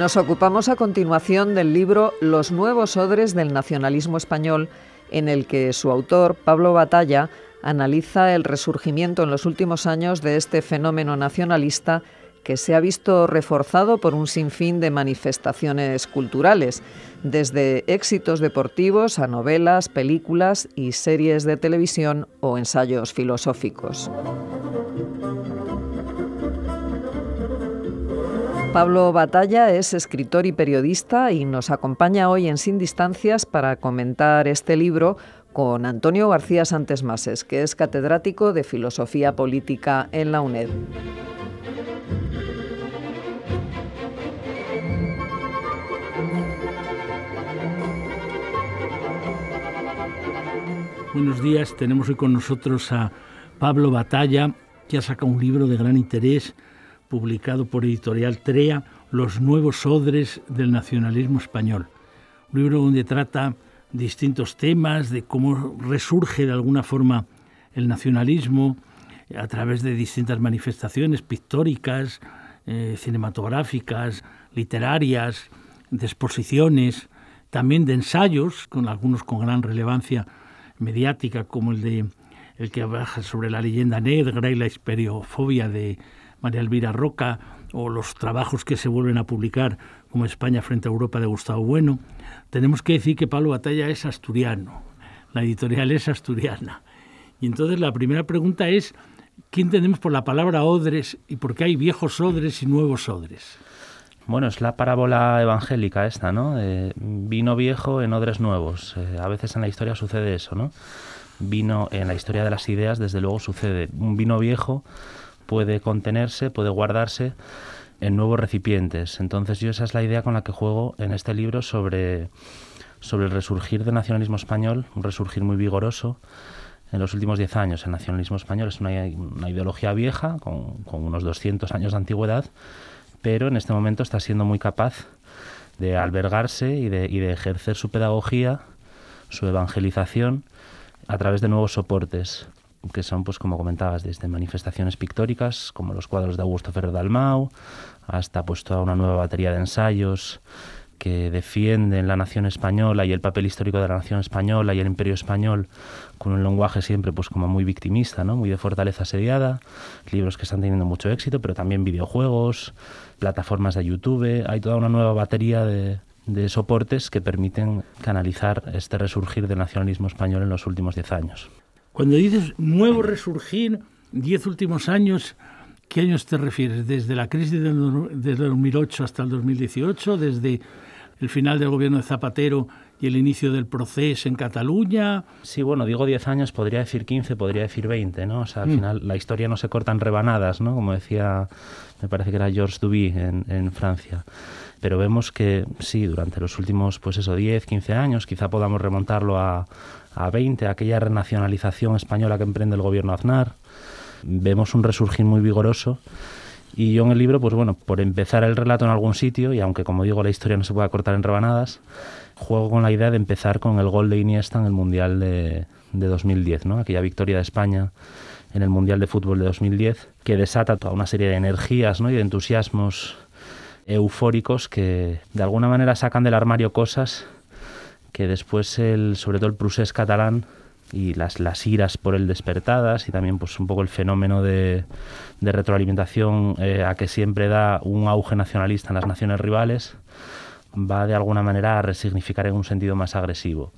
Nos ocupamos a continuación del libro Los nuevos odres del nacionalismo español, en el que su autor, Pablo Batalla, analiza el resurgimiento en los últimos años de este fenómeno nacionalista que se ha visto reforzado por un sinfín de manifestaciones culturales, desde éxitos deportivos a novelas, películas y series de televisión o ensayos filosóficos. Pablo Batalla es escritor y periodista y nos acompaña hoy en Sin Distancias para comentar este libro con Antonio García Santes Mases, que es catedrático de Filosofía Política en la UNED. Buenos días, tenemos hoy con nosotros a Pablo Batalla, que ha sacado un libro de gran interés publicado por editorial Trea, Los nuevos odres del nacionalismo español. Un libro donde trata distintos temas, de cómo resurge de alguna forma el nacionalismo a través de distintas manifestaciones pictóricas, eh, cinematográficas, literarias, de exposiciones, también de ensayos, con algunos con gran relevancia mediática, como el de el que baja sobre la leyenda negra y la hisperiofobia de María Elvira Roca o los trabajos que se vuelven a publicar como España frente a Europa de Gustavo Bueno, tenemos que decir que Pablo Batalla es asturiano, la editorial es asturiana. Y entonces la primera pregunta es, ¿qué entendemos por la palabra odres y por qué hay viejos odres y nuevos odres? Bueno, es la parábola evangélica esta, ¿no? vino viejo en odres nuevos. Eh, a veces en la historia sucede eso, ¿no? Vino en la historia de las ideas, desde luego sucede. Un vino viejo puede contenerse, puede guardarse en nuevos recipientes. Entonces yo esa es la idea con la que juego en este libro sobre, sobre el resurgir del nacionalismo español, un resurgir muy vigoroso en los últimos 10 años. El nacionalismo español es una, ideología vieja, con, unos 200 años de antigüedad, pero en este momento está siendo muy capaz de albergarse y de, y de ejercer su pedagogía, su evangelización, a través de nuevos soportes que son, pues como comentabas, desde manifestaciones pictóricas, como los cuadros de Augusto Ferro Dalmau, hasta pues toda una nueva batería de ensayos que defienden la nación española y el papel histórico de la nación española y el imperio español con un lenguaje siempre pues como muy victimista, ¿no? muy de fortaleza asediada, libros que están teniendo mucho éxito, pero también videojuegos, plataformas de YouTube, hay toda una nueva batería de, de soportes que permiten canalizar este resurgir del nacionalismo español en los últimos diez años. Cuando dices nuevo resurgir, diez últimos años, ¿qué años te refieres? ¿Desde la crisis del, 2008 hasta el 2018? ¿Desde el final del gobierno de Zapatero y el inicio del proceso en Cataluña. Sí, bueno, digo 10 años, podría decir 15, podría decir 20, ¿no? O sea, al mm. final la historia no se corta en rebanadas, ¿no? Como decía, me parece que era Georges Duby en, en Francia pero vemos que sí, durante los últimos, pues eso, 10, 15 años, quizá podamos remontarlo a, a 20, aquella renacionalización española que emprende el gobierno Aznar, vemos un resurgir muy vigoroso. Y yo en el libro, pues bueno, por empezar el relato en algún sitio, y aunque como digo la historia no se puede cortar en rebanadas, juego con la idea de empezar con el gol de Iniesta en el Mundial de, 2010, ¿no? aquella victoria de España en el Mundial de Fútbol de 2010, que desata toda una serie de energías ¿no? y de entusiasmos eufóricos que de alguna manera sacan del armario cosas que después, el, sobre todo el Prusés catalán y las, las iras por él despertadas y también pues un poco el fenómeno de, retroalimentación eh, a que siempre da un auge nacionalista en las naciones rivales, va de alguna manera a resignificar en un sentido más agresivo.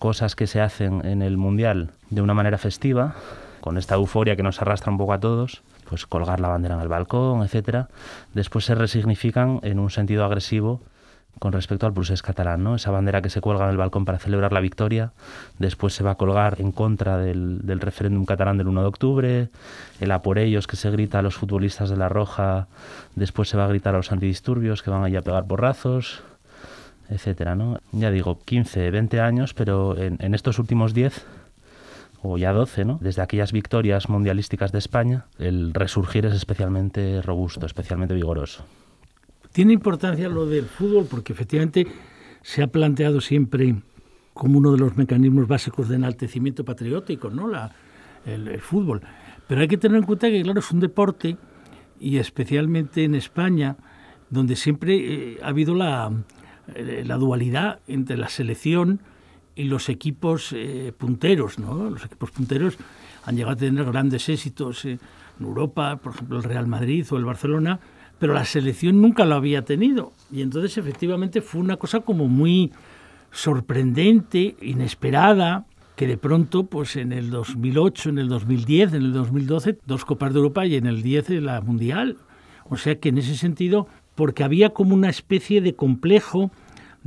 Cosas que se hacen en el Mundial de una manera festiva, con esta euforia que nos arrastra un poco a todos, pues colgar la bandera en el balcón, etcétera, después se resignifican en un sentido agresivo con respecto al procés catalán, ¿no? Esa bandera que se cuelga en el balcón para celebrar la victoria, después se va a colgar en contra del, referéndum catalán del 1 de octubre, el a por ellos que se grita a los futbolistas de La Roja, después se va a gritar a los antidisturbios que van allí a pegar borrazos, etcétera, ¿no? Ya digo, 15, 20 años, pero en, en estos últimos 10 o ya 12, ¿no? Desde aquellas victorias mundialísticas de España, el resurgir es especialmente robusto, especialmente vigoroso. Tiene importancia lo del fútbol porque efectivamente se ha planteado siempre como uno de los mecanismos básicos de enaltecimiento patriótico, ¿no? el, fútbol. Pero hay que tener en cuenta que, claro, es un deporte y especialmente en España, donde siempre eh, ha habido la, eh, la dualidad entre la selección y los equipos eh, punteros, ¿no? Los equipos punteros han llegado a tener grandes éxitos en Europa, por ejemplo el Real Madrid o el Barcelona, pero la selección nunca lo había tenido. Y entonces efectivamente fue una cosa como muy sorprendente, inesperada, que de pronto, pues en el 2008, en el 2010, en el 2012, dos Copas de Europa y en el 10 la Mundial. O sea que en ese sentido, porque había como una especie de complejo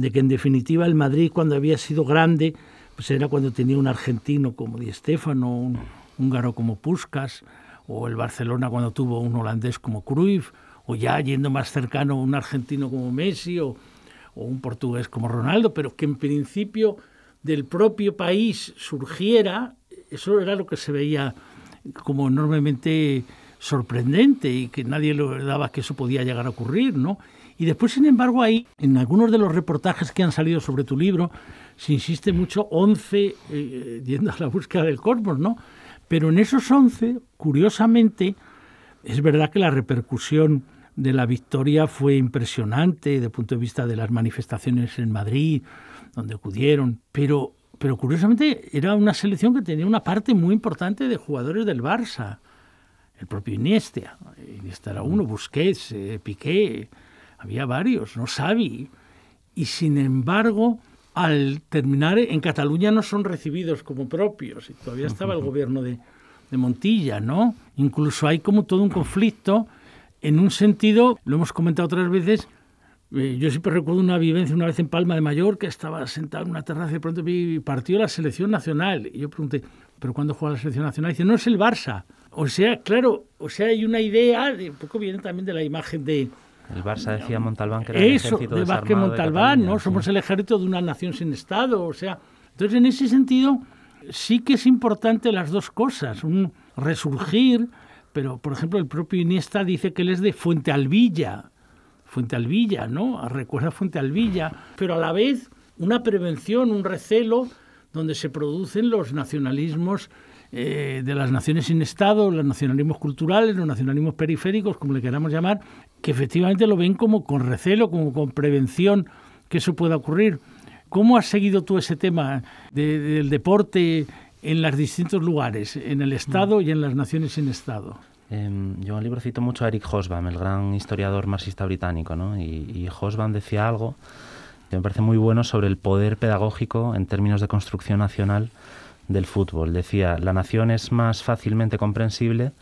de que en definitiva el Madrid cuando había sido grande, pues era cuando tenía un argentino como Di Stéfano, un húngaro como Puskas, o el Barcelona cuando tuvo un holandés como Cruyff, o ya yendo más cercano un argentino como Messi o, un portugués como Ronaldo, pero que en principio del propio país surgiera, eso era lo que se veía como enormemente sorprendente y que nadie lo daba que eso podía llegar a ocurrir, ¿no? Y después, sin embargo, ahí, en algunos de los reportajes que han salido sobre tu libro, se insiste mucho 11, eh, eh, yendo a la búsqueda del cosmos, ¿no? Pero en esos 11, curiosamente, es verdad que la repercusión de la victoria fue impresionante desde el punto de vista de las manifestaciones en Madrid, donde acudieron, pero, pero curiosamente era una selección que tenía una parte muy importante de jugadores del Barça, el propio Iniesta, Iniesta era uno, Busquets, eh, Piqué, había varios, no sabía. Y sin embargo, al terminar en Cataluña no son recibidos como propios, y todavía estaba el gobierno de, Montilla, ¿no? Incluso hay como todo un conflicto, en un sentido, lo hemos comentado otras veces, eh, yo siempre recuerdo una vivencia una vez en Palma de Mallorca, estaba sentado en una terraza y de pronto partió la selección nacional. Y yo pregunté, ¿pero cuándo juega la selección nacional? Y dice, no es el Barça. O sea, claro, o sea, hay una idea, de, un poco viene también de la imagen de, el Barça decía Montalbán que era el ejército de Vázquez Montalbán, ¿no? Somos el ejército de una nación sin Estado, o sea... Entonces, en ese sentido, sí que es importante las dos cosas, un resurgir, pero, por ejemplo, el propio Iniesta dice que él es de Fuente Alvilla, ¿no? Recuerda Fuente pero a la vez una prevención, un recelo, donde se producen los nacionalismos eh, de las naciones sin Estado, los nacionalismos culturales, los nacionalismos periféricos, como le queramos llamar, que efectivamente lo ven como con recelo, como con prevención que eso pueda ocurrir. ¿Cómo has seguido tú ese tema del deporte en los distintos lugares, en el Estado y en las naciones sin Estado? Em, yo un libro mucho a Eric Hobsbawm, el gran historiador marxista británico, ¿no? y, y decía algo que me parece muy bueno sobre el poder pedagógico en términos de construcción nacional del fútbol. Decía, la nación es más fácilmente comprensible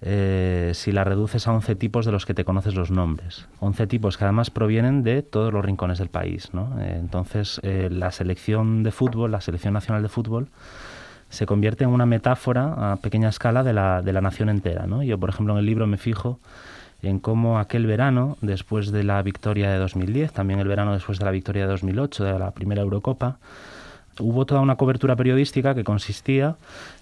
eh, si la reduces a 11 tipos de los que te conoces los nombres. 11 tipos que además provienen de todos los rincones del país. Eh, entonces, eh, la selección de fútbol, la selección nacional de fútbol, se convierte en una metáfora a pequeña escala de la, nación entera. Yo, por ejemplo, en el libro me fijo en cómo aquel verano, después de la victoria de 2010, también el verano después de la victoria de 2008, de la primera Eurocopa, hubo toda una cobertura periodística que consistía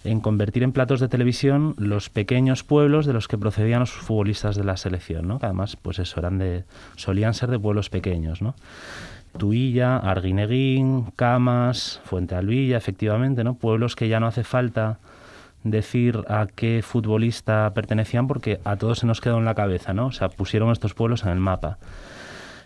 en convertir en platos de televisión los pequeños pueblos de los que procedían los futbolistas de la selección, Además, pues eso, eran de, solían ser de pueblos pequeños, ¿no? Tuilla, Arguineguín, Camas, Fuente efectivamente, ¿no? Pueblos que ya no hace falta decir a qué futbolista pertenecían porque a todos se nos quedó en la cabeza, ¿no? O sea, pusieron estos pueblos en el mapa.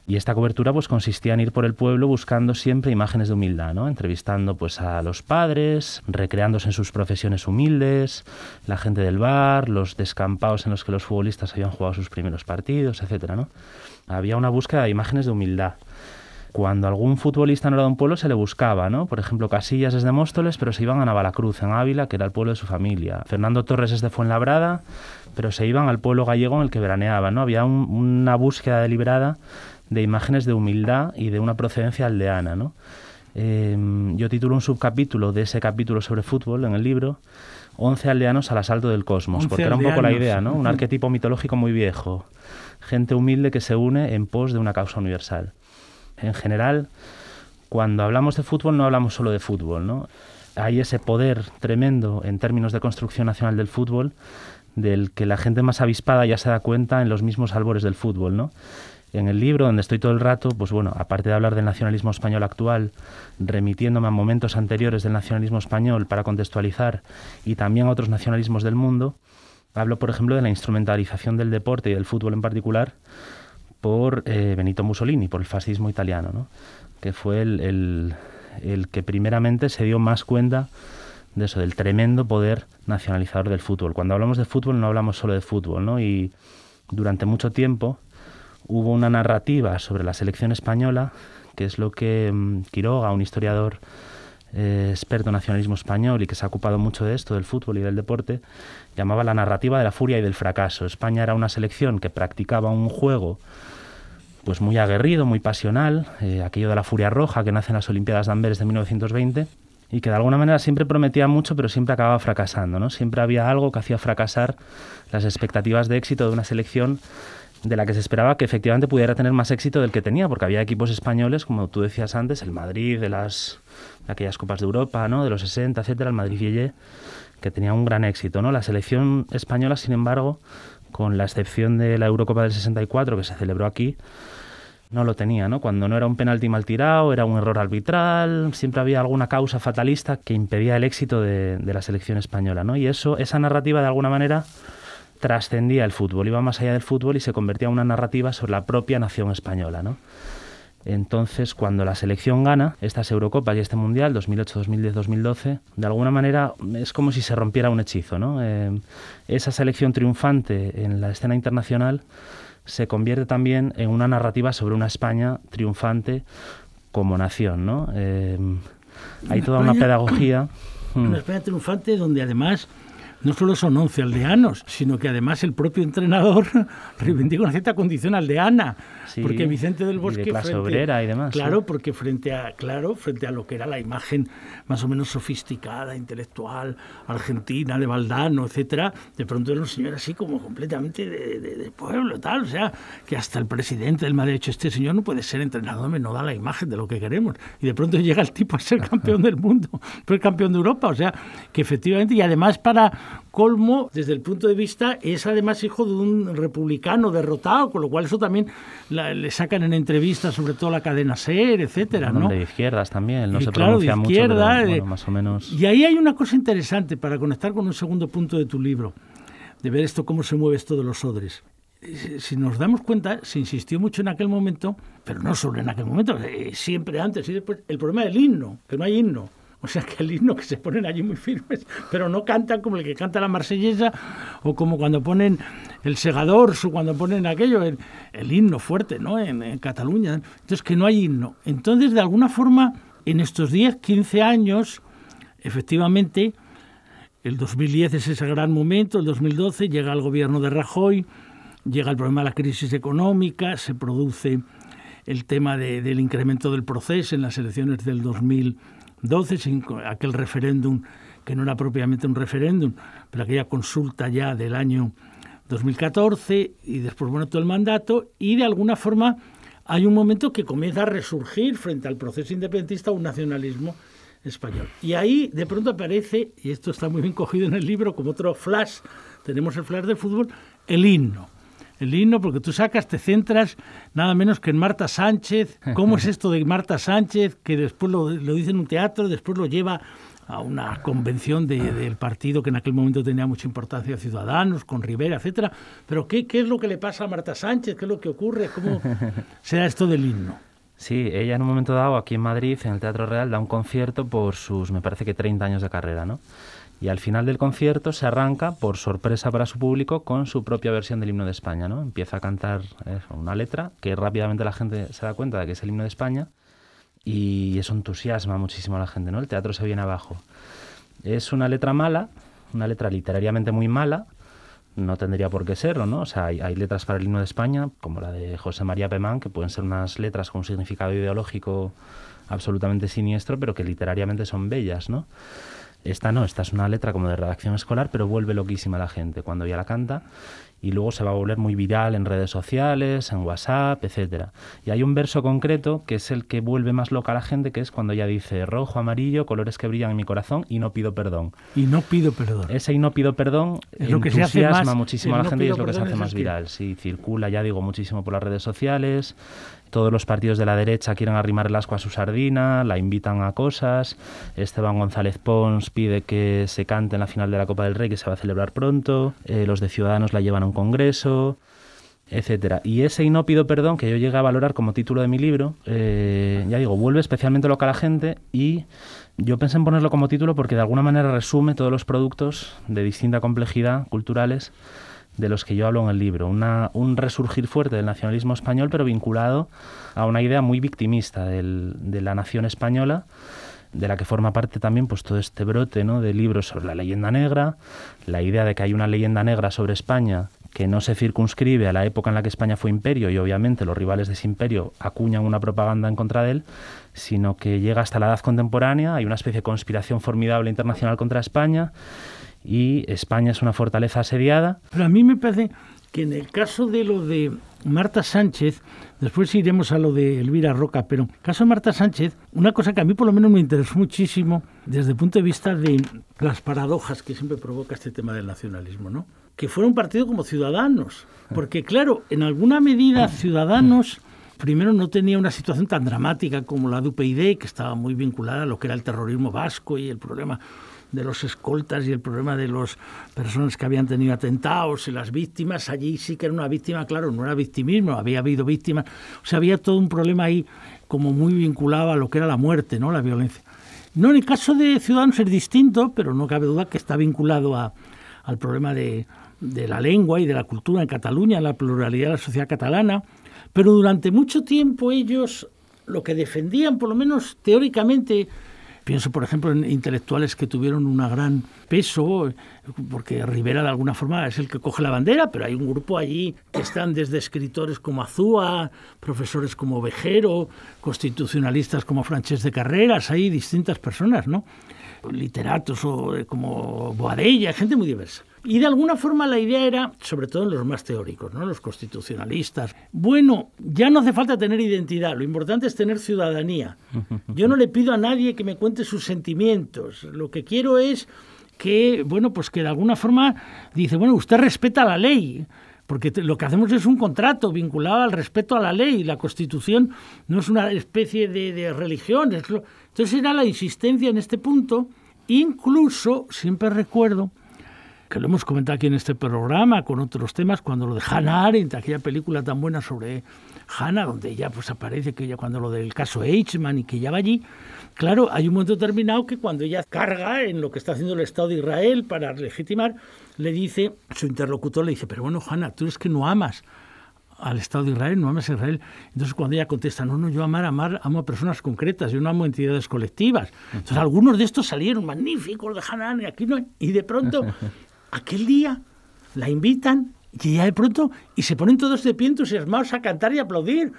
Y esta cobertura pues consistía en ir por el pueblo buscando siempre imágenes de humildad, Entrevistando pues a los padres, recreándose en sus profesiones humildes, la gente del bar, los descampados en los que los futbolistas habían jugado sus primeros partidos, etcétera, Había una búsqueda de imágenes de humildad cuando algún futbolista no era de un pueblo se le buscaba, Por ejemplo, Casillas es de Móstoles, pero se iban a Navalacruz, en Ávila, que era el pueblo de su familia. Fernando Torres es de Fuenlabrada, pero se iban al pueblo gallego en el que veraneaba, ¿no? Había una búsqueda deliberada de imágenes de humildad y de una procedencia aldeana. ¿no? Em, yo titulo un subcapítulo de ese capítulo sobre fútbol en el libro, 11 aldeanos al asalto del cosmos, porque era un poco la idea, ¿no? un arquetipo mitológico muy viejo, gente humilde que se une en pos de una causa universal. En general, cuando hablamos de fútbol no hablamos solo de fútbol, ¿no? Hay ese poder tremendo en términos de construcción nacional del fútbol del que la gente más avispada ya se da cuenta en los mismos albores del fútbol, ¿no? en el libro, donde estoy todo el rato, pues bueno, aparte de hablar del nacionalismo español actual, remitiéndome a momentos anteriores del nacionalismo español para contextualizar y también a otros nacionalismos del mundo, hablo, por ejemplo, de la instrumentalización del deporte y del fútbol en particular por eh, Benito Mussolini, por el fascismo italiano, ¿no? que fue el, el, el que primeramente se dio más cuenta de eso, del tremendo poder nacionalizador del fútbol. Cuando hablamos de fútbol no hablamos solo de fútbol, ¿no? Y durante mucho tiempo hubo una narrativa sobre la selección española, que es lo que mm, Quiroga, un historiador eh, experto en nacionalismo español y que se ha ocupado mucho de esto, del fútbol y del deporte, llamaba la narrativa de la furia y del fracaso. España era una selección que practicaba un juego pues muy aguerrido, muy pasional, eh, aquello de la furia roja que nace en las Olimpiadas de Amberes de 1920 y que de alguna manera siempre prometía mucho, pero siempre acababa fracasando, ¿no? Siempre había algo que hacía fracasar las expectativas de éxito de una selección de la que se esperaba que efectivamente pudiera tener más éxito del que tenía, porque había equipos españoles, como tú decías antes, el Madrid de las aquellas copas de Europa, ¿no? de los 60, etc., el Madrid Ville que tenía un gran éxito, ¿no? La selección española, sin embargo, con la excepción de la Eurocopa del 64 que se celebró aquí, no lo tenía, ¿no? Cuando no era un penalti mal tirado, era un error arbitral, siempre había alguna causa fatalista que impedía el éxito de, la selección española, ¿no? Y eso, esa narrativa de alguna manera trascendía el fútbol, iba más allá del fútbol y se convertía en una narrativa sobre la propia nación española. ¿no? Entonces, cuando la selección gana estas Eurocopas y este Mundial, 2008, 2010, 2012, de alguna manera es como si se rompiera un hechizo. ¿no? Eh, esa selección triunfante en la escena internacional se convierte también en una narrativa sobre una España triunfante como nación. ¿no? Eh, hay toda una pedagogía. Mm. Una España triunfante donde además no solo son 11 aldeanos, sino que además el propio entrenador reivindica una cierta condición aldeana, porque Vicente del Bosque... Y de clase obrera y demás. Claro, porque frente a, claro, frente a lo que era la imagen más o menos sofisticada, intelectual, argentina, de Valdano, etcétera, de pronto era un señor así como completamente de, pueblo, tal, o sea, que hasta el presidente del Madrid este señor no puede ser entrenador, no da la imagen de lo que queremos. Y de pronto llega el tipo a ser campeón del mundo, el campeón de Europa, o sea, que efectivamente, y además para Colmo, desde el punto de vista, es además hijo de un republicano derrotado, con lo cual eso también le sacan en entrevistas, sobre todo la cadena SER, etcétera, De izquierdas también, no se pronuncia mucho, eh, más o menos. Y ahí hay una cosa interesante para conectar con un segundo punto de tu libro, de ver esto cómo se mueve esto de los odres si nos damos cuenta, se insistió mucho en aquel momento, pero no solo en aquel momento, eh, siempre antes y después, el problema del himno, que no hay himno. O sea que el himno que se ponen allí muy firmes, pero no cantan como el que canta la marsellesa o como cuando ponen el segador o cuando ponen aquello, el, himno fuerte ¿no? En, Cataluña. Entonces que no hay himno. Entonces de alguna forma en estos 10, 15 años, efectivamente, el 2010 es ese gran momento, el 2012 llega el gobierno de Rajoy, llega el problema de la crisis económica, se produce el tema del incremento del proceso en las elecciones del 2000 12, aquel referéndum que no era propiamente un referéndum, pero aquella consulta ya del año 2014 y después, bueno, todo el mandato y de alguna forma hay un momento que comienza a resurgir frente al proceso independentista un nacionalismo español. Y ahí de pronto aparece, y esto está muy bien cogido en el libro, como otro flash, tenemos el flash de fútbol, el himno el himno, porque tú sacas, te centras nada menos que en Marta Sánchez. ¿Cómo es esto de Marta Sánchez? Que después lo, dice en un teatro, después lo lleva a una convención ah. del partido que en aquel momento tenía mucha importancia, Ciudadanos, con Rivera, etcétera. Pero ¿qué, ¿qué es lo que le pasa a Marta Sánchez? ¿Qué es lo que ocurre? ¿Cómo será esto del himno? Sí, ella en un momento dado aquí en Madrid, en el Teatro Real, da un concierto por sus, me parece que 30 años de carrera, ¿no? y al final del concierto se arranca, por sorpresa para su público, con su propia versión del himno de España. ¿no? Empieza a cantar eh, una letra que rápidamente la gente se da cuenta de que es el himno de España y eso entusiasma muchísimo a la gente. ¿no? El teatro se viene abajo. Es una letra mala, una letra literariamente muy mala, no tendría por qué serlo, ¿no? O sea, hay, letras para el himno de España, como la de José María Pemán, que pueden ser unas letras con un significado ideológico absolutamente siniestro, pero que literariamente son bellas, ¿no? Esta no, esta es una letra como de redacción escolar, pero vuelve loquísima la gente cuando ya la canta y luego se va a volver muy viral en redes sociales, en WhatsApp, etcétera. Y hay un verso concreto que es el que vuelve más loca a la gente, que es cuando ella dice rojo, amarillo, colores que brillan en mi corazón y no pido perdón. Y no pido perdón. Ese y no pido perdón es lo que entusiasma se muchísimo a la gente y es lo que se hace más viral. Sí, circula, ya digo, muchísimo por las redes sociales. Todos los partidos de la derecha quieren arrimar el asco a su sardina, la invitan a cosas. Esteban González Pons pide que se cante en la final de la Copa del Rey, que se va a celebrar pronto. Eh, los de Ciudadanos la llevan congreso, etcétera. Y ese inópido perdón que yo llegué a valorar como título de mi libro, eh, ya digo, vuelve especialmente loca a la gente y yo pensé en ponerlo como título porque de alguna manera resume todos los productos de distinta complejidad culturales de los que yo hablo en el libro. un resurgir fuerte del nacionalismo español, pero vinculado a una idea muy victimista de la nación española de la que forma parte también pues todo este brote ¿no? de libros sobre la leyenda negra, la idea de que hay una leyenda negra sobre España que no se circunscribe a la época en la que España fue imperio y obviamente los rivales de ese imperio acuñan una propaganda en contra de él, sino que llega hasta la edad contemporánea, hay una especie de conspiración formidable internacional contra España y España es una fortaleza asediada. Pero a mí me parece que en el caso de lo de Marta Sánchez, después iremos a lo de Elvira Roca, pero en el caso de Marta Sánchez, una cosa que a mí por lo menos me interesó muchísimo desde el punto de vista de las paradojas que siempre provoca este tema del nacionalismo, ¿no? que fuera un partido como Ciudadanos. Porque claro, en alguna medida Ciudadanos primero no tenía una situación tan dramática como la de UPyD, que estaba muy vinculada a lo que era el terrorismo vasco y el problema de los escoltas y el problema de las personas que habían tenido atentados y las víctimas. Allí sí que era una víctima, claro, no era victimismo, había habido víctimas. O sea, había todo un problema ahí como muy vinculado a lo que era la muerte, ¿no? La violencia. No, en el caso de Ciudadanos es distinto, pero no cabe duda que está vinculado a, al problema de, de la lengua y de la cultura en Cataluña, la pluralidad de la sociedad catalana, pero durante mucho tiempo ellos lo que defendían, por lo menos teóricamente, pienso por ejemplo en intelectuales que tuvieron un gran peso, porque Rivera de alguna forma es el que coge la bandera, pero hay un grupo allí que están desde escritores como Azúa, profesores como Vejero, constitucionalistas como Francesc de Carreras, hay distintas personas, ¿no? literatos o eh, como Boadella, gente muy diversa. Y de alguna forma la idea era, sobre todo en los más teóricos, ¿no? los constitucionalistas, bueno, ya no hace falta tener identidad, lo importante es tener ciudadanía. Yo no le pido a nadie que me cuente sus sentimientos, lo que quiero es que, bueno, pues que de alguna forma dice, bueno, usted respeta la ley, porque lo que hacemos es un contrato vinculado al respeto a la ley. La Constitución no es una especie de, de religión. Entonces era la insistencia en este punto. Incluso, siempre recuerdo, que lo hemos comentado aquí en este programa con otros temas, cuando lo de Hannah Arendt, aquella película tan buena sobre Hannah, donde ya pues aparece que ella cuando lo del caso Eichmann y que ya va allí, claro, hay un momento determinado que cuando ella carga en lo que está haciendo el Estado de Israel para legitimar, le dice, su interlocutor le dice, pero bueno, Hannah, tú es que no amas al Estado de Israel, no amas a Israel. Entonces, cuando ella contesta, no, no, yo amar, amar, amo a personas concretas, yo no amo entidades colectivas. Entonces, algunos de estos salieron magníficos de Hanan, y aquí no, y de pronto aquel día la invitan y ya de pronto y se ponen todos de pie entusiasmados a cantar y aplaudir.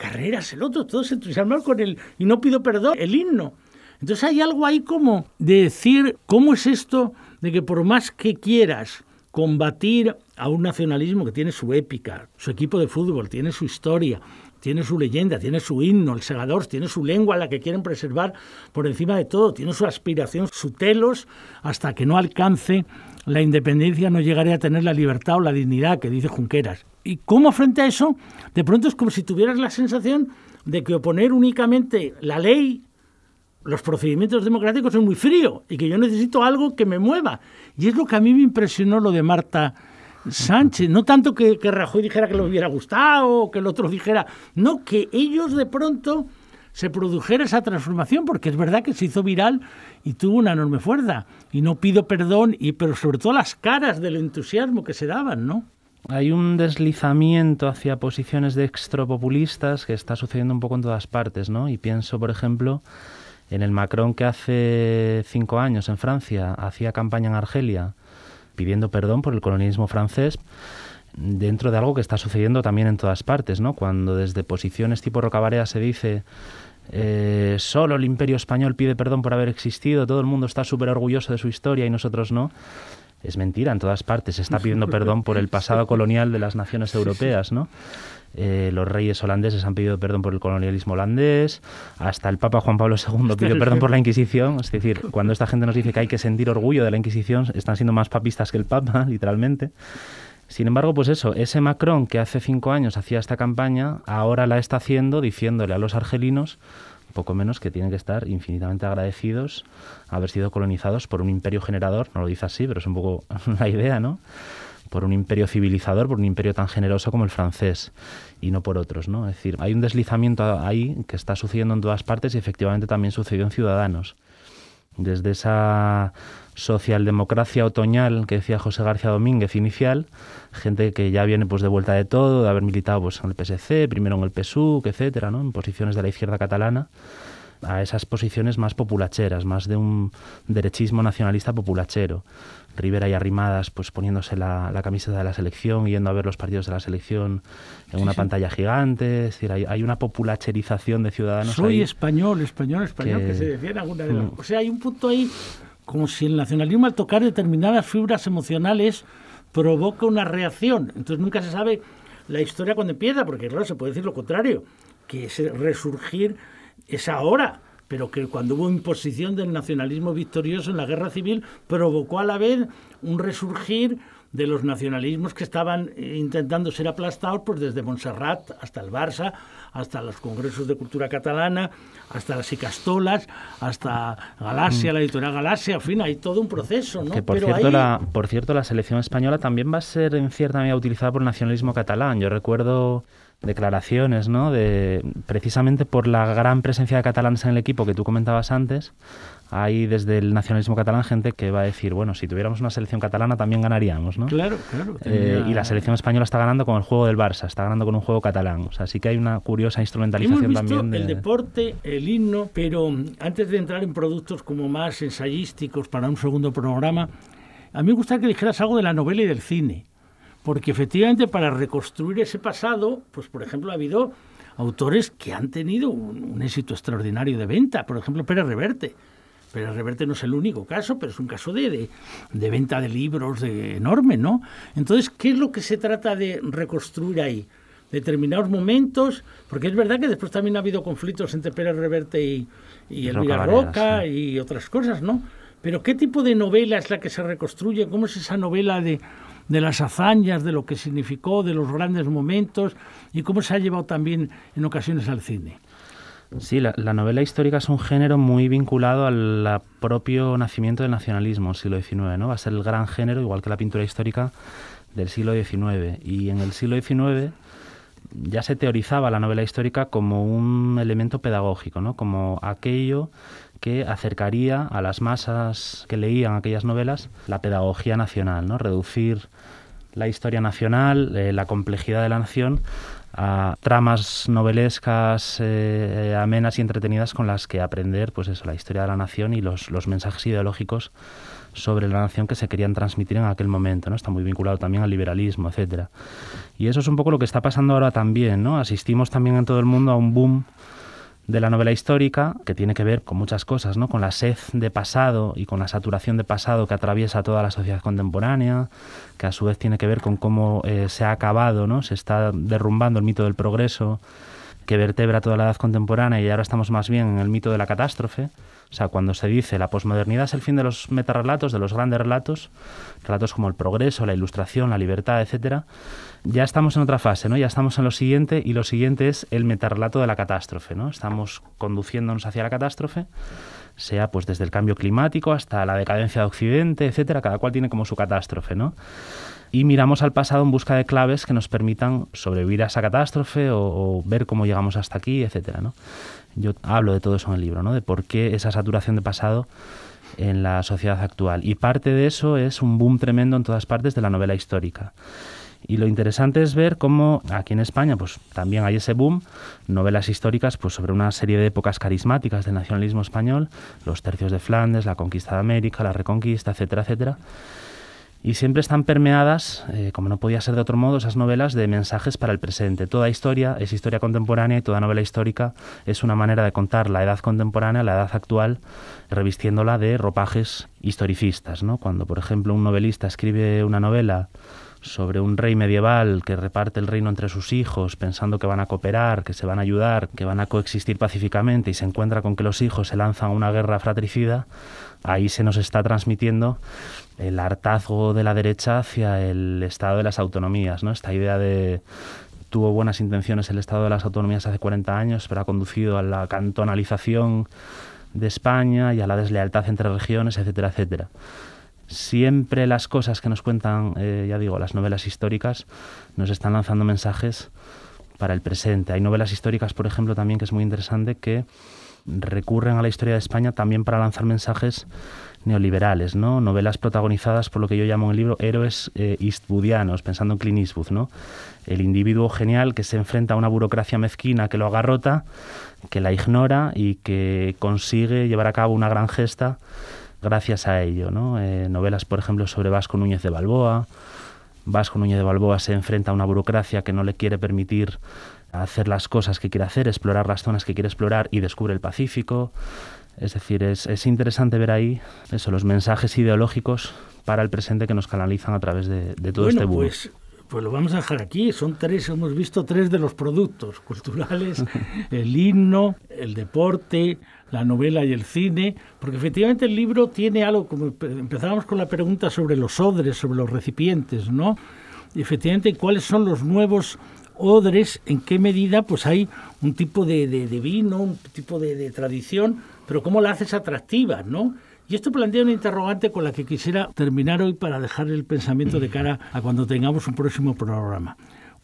Carreras, el otro, todos entusiasmados con el y no pido perdón, el himno. Entonces hay algo ahí como de decir cómo es esto de que por más que quieras combatir a un nacionalismo que tiene su épica, su equipo de fútbol, tiene su historia, tiene su leyenda, tiene su himno, el segador, tiene su lengua, la que quieren preservar por encima de todo, tiene su aspiración, su telos, hasta que no alcance la independencia, no llegaría a tener la libertad o la dignidad que dice Junqueras. Y cómo frente a eso, de pronto es como si tuvieras la sensación de que oponer únicamente la ley, los procedimientos democráticos es muy frío y que yo necesito algo que me mueva. Y es lo que a mí me impresionó lo de Marta Sánchez. No tanto que, que Rajoy dijera que le hubiera gustado, o que el otro dijera, no, que ellos de pronto se produjera esa transformación, porque es verdad que se hizo viral y tuvo una enorme fuerza. Y no pido perdón, y, pero sobre todo las caras del entusiasmo que se daban, ¿no? Hay un deslizamiento hacia posiciones de extropopulistas que está sucediendo un poco en todas partes, ¿no? Y pienso, por ejemplo, en el Macron que hace cinco años en Francia hacía campaña en Argelia pidiendo perdón por el colonialismo francés dentro de algo que está sucediendo también en todas partes, ¿no? Cuando desde posiciones tipo Rocabarea se dice eh, solo el imperio español pide perdón por haber existido, todo el mundo está súper orgulloso de su historia y nosotros no. Es mentira, en todas partes se está pidiendo perdón por el pasado colonial de las naciones europeas, eh, los reyes holandeses han pedido perdón por el colonialismo holandés, hasta el Papa Juan Pablo II pidió perdón por la Inquisición. Es decir, cuando esta gente nos dice que hay que sentir orgullo de la Inquisición, están siendo más papistas que el Papa, literalmente. Sin embargo, pues eso, ese Macron que hace cinco años hacía esta campaña, ahora la está haciendo diciéndole a los argelinos poco menos que tienen que estar infinitamente agradecidos a haber sido colonizados por un imperio generador, no lo dice así, pero es un poco la idea, ¿no? por un imperio civilizador, por un imperio tan generoso como el francés y no por otros, ¿no? Es decir, hay un deslizamiento ahí que está sucediendo en todas partes y efectivamente también sucedió en Ciudadanos desde esa socialdemocracia otoñal que decía José García Domínguez inicial, gente que ya viene pues de vuelta de todo, de haber militado pues, en el PSC, primero en el PSUC, etcétera, ¿no? en posiciones de la izquierda catalana a esas posiciones más populacheras, más de un derechismo nacionalista populachero. Rivera y Arrimadas, pues poniéndose la, la camiseta de la selección, yendo a ver los partidos de la selección en una pantalla gigante. decir, hay, una populacherización de ciudadanos. Soy español, español, español, que, se decía alguna de las. Mm. O sea, hay un punto ahí como si el nacionalismo al tocar determinadas fibras emocionales provoca una reacción. Entonces nunca se sabe la historia cuando empieza, porque claro, se puede decir lo contrario, que es resurgir es ahora, pero que cuando hubo imposición del nacionalismo victorioso en la guerra civil provocó a la vez un resurgir de los nacionalismos que estaban eh, intentando ser aplastados pues desde Montserrat hasta el Barça, hasta los congresos de cultura catalana, hasta las Icastolas, hasta Galaxia, mm. la editorial Galaxia, en fin, hay todo un proceso. ¿no? Que por, cierto, por cierto, la selección española también va a ser en cierta medida utilizada por el nacionalismo catalán. Yo recuerdo declaraciones, ¿no? De, precisamente por la gran presencia de catalanes en el equipo que tú comentabas antes, hay desde el nacionalismo catalán gente que va a decir, bueno, si tuviéramos una selección catalana también ganaríamos, ¿no? Claro, claro. Eh, y la selección española está ganando con el juego del Barça, está ganando con un juego catalán. Así que hay una curiosa instrumentalización Hemos también. El deporte, el himno, pero mm, antes de entrar en productos como más ensayísticos para un segundo programa, a mí me gustaría que dijeras algo de la novela y del cine porque efectivamente para reconstruir ese pasado, pues por ejemplo ha habido autores que han tenido un, éxito extraordinario de venta, por ejemplo Pérez Reverte. Pérez Reverte no es el único caso, pero es un caso de, de, venta de libros de, enorme, ¿no? Entonces, ¿qué es lo que se trata de reconstruir ahí? determinados momentos, porque es verdad que después también ha habido conflictos entre Pérez Reverte y, y Elvira Roca, y otras cosas, ¿no? Pero ¿qué tipo de novela es la que se reconstruye? ¿Cómo es esa novela de de las hazañas, de lo que significó, de los grandes momentos y cómo se ha llevado también en ocasiones al cine. Sí, la, novela histórica es un género muy vinculado al propio nacimiento del nacionalismo, siglo XIX, ¿no? Va a ser el gran género, igual que la pintura histórica del siglo XIX. Y en el siglo XIX ya se teorizaba la novela histórica como un elemento pedagógico, ¿no? Como aquello que acercaría a las masas que leían aquellas novelas la pedagogía nacional, ¿no? reducir la historia nacional, eh, la complejidad de la nación a tramas novelescas eh, eh, amenas y entretenidas con las que aprender pues eso, la historia de la nación y los, los, mensajes ideológicos sobre la nación que se querían transmitir en aquel momento, ¿no? Está muy vinculado también al liberalismo, etcétera. Y eso es un poco lo que está pasando ahora también, ¿no? Asistimos también en todo el mundo a un boom de la novela histórica, que tiene que ver con muchas cosas, ¿no? con la sed de pasado y con la saturación de pasado que atraviesa toda la sociedad contemporánea, que a su vez tiene que ver con cómo eh, se ha acabado, ¿no? se está derrumbando el mito del progreso que vertebra toda la edad contemporánea y ahora estamos más bien en el mito de la catástrofe. O sea, cuando se dice la posmodernidad es el fin de los metarrelatos, de los grandes relatos, relatos como el progreso, la ilustración, la libertad, etcétera, ya estamos en otra fase, ¿no? Ya estamos en lo siguiente y lo siguiente es el metarrelato de la catástrofe, ¿no? Estamos conduciéndonos hacia la catástrofe, sea pues desde el cambio climático hasta la decadencia de Occidente, etcétera, cada cual tiene como su catástrofe, ¿no? Y miramos al pasado en busca de claves que nos permitan sobrevivir a esa catástrofe o, ver cómo llegamos hasta aquí, etcétera, ¿no? Yo hablo de todo eso en el libro, ¿no? De por qué esa saturación de pasado en la sociedad actual. Y parte de eso es un boom tremendo en todas partes de la novela histórica. Y lo interesante es ver cómo aquí en España pues, también hay ese boom, novelas históricas pues, sobre una serie de épocas carismáticas del nacionalismo español, los tercios de Flandes, la conquista de América, la reconquista, etcétera, etcétera. Y siempre están permeadas, eh, como no podía ser de otro modo, esas novelas de mensajes para el presente. Toda historia es historia contemporánea y toda novela histórica es una manera de contar la edad contemporánea, la edad actual, revistiéndola de ropajes historicistas. ¿no? Cuando, por ejemplo, un novelista escribe una novela sobre un rey medieval que reparte el reino entre sus hijos, pensando que van a cooperar, que se van a ayudar, que van a coexistir pacíficamente y se encuentra con que los hijos se lanzan a una guerra fratricida, ahí se nos está transmitiendo el hartazgo de la derecha hacia el estado de las autonomías, ¿no? Esta idea de tuvo buenas intenciones el estado de las autonomías hace 40 años, pero ha conducido a la cantonalización de España y a la deslealtad entre regiones, etcétera, etcétera siempre las cosas que nos cuentan, eh, ya digo, las novelas históricas, nos están lanzando mensajes para el presente. Hay novelas históricas, por ejemplo, también que es muy interesante, que recurren a la historia de España también para lanzar mensajes neoliberales, ¿no? Novelas protagonizadas por lo que yo llamo en el libro héroes eh, pensando en Clint Eastwood, ¿no? El individuo genial que se enfrenta a una burocracia mezquina que lo agarrota, que la ignora y que consigue llevar a cabo una gran gesta gracias a ello. ¿no? Eh, novelas, por ejemplo, sobre Vasco Núñez de Balboa. Vasco Núñez de Balboa se enfrenta a una burocracia que no le quiere permitir hacer las cosas que quiere hacer, explorar las zonas que quiere explorar y descubre el Pacífico. Es decir, es, interesante ver ahí eso, los mensajes ideológicos para el presente que nos canalizan a través de, todo este boom. Pues, pues lo vamos a dejar aquí. Son tres, hemos visto tres de los productos culturales, el himno, el deporte, la novela y el cine, porque efectivamente el libro tiene algo, como empezábamos con la pregunta sobre los odres, sobre los recipientes, ¿no? efectivamente, ¿cuáles son los nuevos odres? ¿En qué medida pues hay un tipo de, de, vino, un tipo de, de, tradición? Pero ¿cómo la haces atractiva, no? Y esto plantea una interrogante con la que quisiera terminar hoy para dejar el pensamiento de cara a cuando tengamos un próximo programa.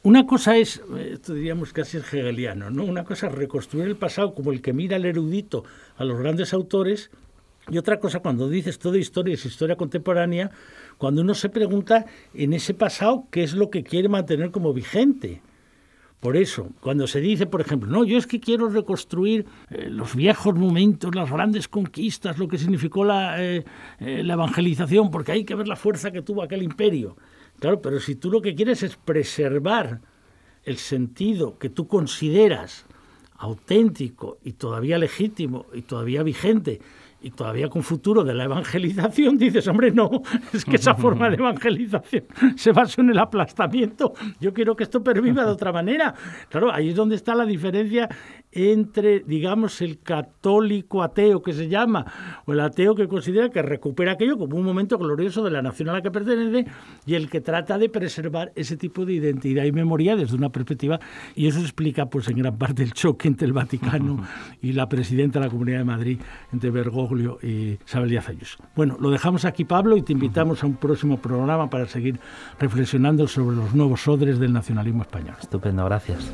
Una cosa es, eh, esto diríamos casi es hegeliano, ¿no? Una cosa es reconstruir el pasado como el que mira el erudito a los grandes autores, y otra cosa cuando dices toda historia es historia contemporánea, cuando uno se pregunta en ese pasado qué es lo que quiere mantener como vigente. Por eso, cuando se dice, por ejemplo, no, yo es que quiero reconstruir eh, los viejos momentos, las grandes conquistas, lo que significó la, eh, eh, la evangelización, porque hay que ver la fuerza que tuvo aquel imperio. Claro, pero si tú lo que quieres es preservar el sentido que tú consideras auténtico y todavía legítimo y todavía vigente y todavía con futuro de la evangelización, dices, hombre, no, es que esa forma de evangelización se basa en el aplastamiento. Yo quiero que esto perviva de otra manera. Claro, ahí es donde está la diferencia entre, digamos, el católico ateo que se llama, o el ateo que considera que recupera aquello como un momento glorioso de la nación a la que pertenece, y el que trata de preservar ese tipo de identidad y memoria desde una perspectiva. Y eso explica, pues, en gran parte el choque entre el Vaticano y la presidenta de la Comunidad de Madrid, entre Bergoglio y Isabel Díaz Ayuso. Bueno, lo dejamos aquí, Pablo, y te invitamos a un próximo programa para seguir reflexionando sobre los nuevos odres del nacionalismo español. Estupendo, gracias.